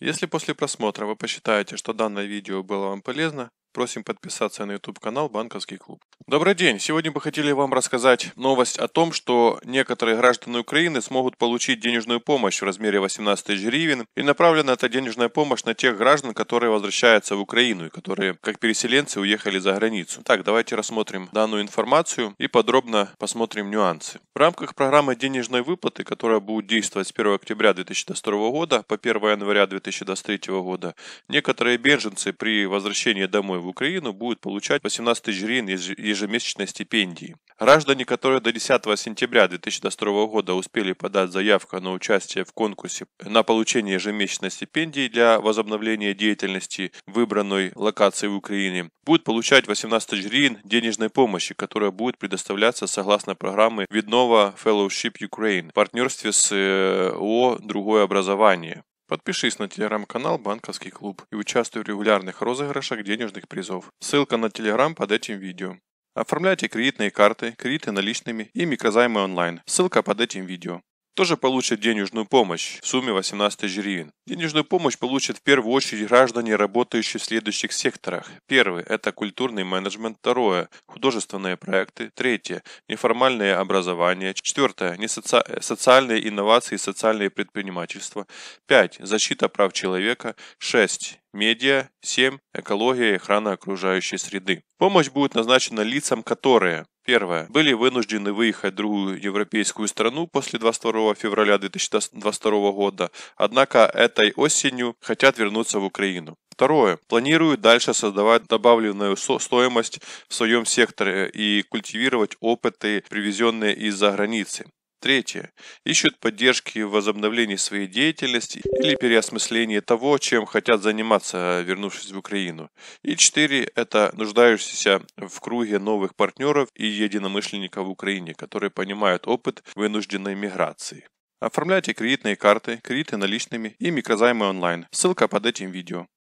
Если после просмотра вы посчитаете, что данное видео было вам полезно, Просим подписаться на YouTube-канал «Банковский клуб». Добрый день! Сегодня бы хотели вам рассказать новость о том, что некоторые граждане Украины смогут получить денежную помощь в размере 18 тысяч гривен, и направлена эта денежная помощь на тех граждан, которые возвращаются в Украину и которые, как переселенцы, уехали за границу. Так, давайте рассмотрим данную информацию и подробно посмотрим нюансы. В рамках программы денежной выплаты, которая будет действовать с 1 октября 2022 года по 1 января 2023 года, некоторые беженцы при возвращении домой в Украину, будут получать 18 тысяч гривен ежемесячной стипендии. Граждане, которые до 10 сентября 2022 года успели подать заявку на участие в конкурсе на получение ежемесячной стипендии для возобновления деятельности выбранной локации в Украине, будут получать 18 тысяч гривен денежной помощи, которая будет предоставляться согласно программе видного Fellowship Ukraine в партнерстве с ООО э, «Другое образование». Подпишись на телеграм-канал «Банковский клуб» и участвуй в регулярных розыгрышах денежных призов. Ссылка на телеграм под этим видео. Оформляйте кредитные карты, кредиты наличными и микрозаймы онлайн. Ссылка под этим видео тоже получат денежную помощь в сумме 18 тысяч гривен. Денежную помощь получат в первую очередь граждане, работающие в следующих секторах. Первый – это культурный менеджмент. Второе – художественные проекты. Третье – неформальное образование. Четвертое – несоци... социальные инновации и социальное предпринимательство. Пять – защита прав человека. Шесть медиа, 7. Экология и охрана окружающей среды. Помощь будет назначена лицам, которые Первое. Были вынуждены выехать в другую европейскую страну после 22 февраля 2022 года, однако этой осенью хотят вернуться в Украину. Второе. Планируют дальше создавать добавленную стоимость в своем секторе и культивировать опыты, привезенные из-за границы. Третье. Ищут поддержки в возобновлении своей деятельности или переосмыслении того, чем хотят заниматься, вернувшись в Украину. И четыре. Это нуждающиеся в круге новых партнеров и единомышленников в Украине, которые понимают опыт вынужденной миграции. Оформляйте кредитные карты, кредиты наличными и микрозаймы онлайн. Ссылка под этим видео.